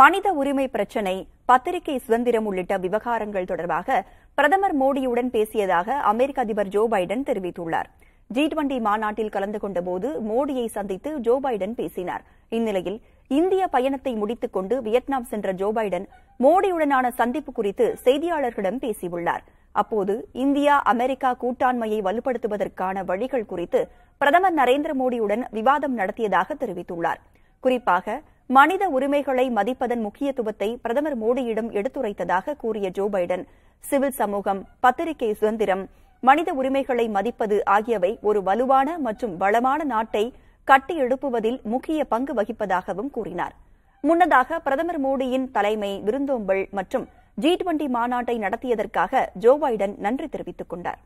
மனித உரிமை பிரச்சினை பத்திரிகை சுதந்திரம் உள்ளிட்ட விவகாரங்கள் தொடர்பாக பிரதமர் மோடியுடன் பேசியதாக அமெரிக்க அதிபர் ஜோ பைடன் தெரிவித்துள்ளார் ஜி டுவெண்டி மாநாட்டில் கலந்து கொண்டபோது மோடியை சந்தித்து ஜோ பைடன் பேசினார் இந்நிலையில் இந்திய பயணத்தை முடித்துக் கொண்டு வியட்நாம் சென்ற ஜோ பைடன் மோடியுடனான சந்திப்பு குறித்து செய்தியாளர்களிடம் பேசியுள்ளார் அப்போது இந்தியா அமெரிக்கா கூட்டாண்மையை வலுப்படுத்துவதற்கான வழிகள் குறித்து பிரதமர் நரேந்திர மோடியுடன் விவாதம் நடத்தியதாக தெரிவித்துள்ளார் குறிப்பாக மனித உரிமைகளை மதிப்பதன் முக்கியத்துவத்தை பிரதமர் மோடியிடம் எடுத்துரைத்ததாக கூறிய ஜோ பைடன் சிவில் சமூகம் பத்திரிகை சுதந்திரம் மனித உரிமைகளை மதிப்பது ஆகியவை ஒரு வலுவான மற்றும் வளமான நாட்டை கட்டியெழுப்புவதில் முக்கிய பங்கு வகிப்பதாகவும் கூறினார் முன்னதாக பிரதமர் மோடியின் தலைமை விருந்தோம்பல் மற்றும் ஜி டுவெண்டி மாநாட்டை நடத்தியதற்காக ஜோ பைடன் நன்றி தெரிவித்துக் கொண்டாா்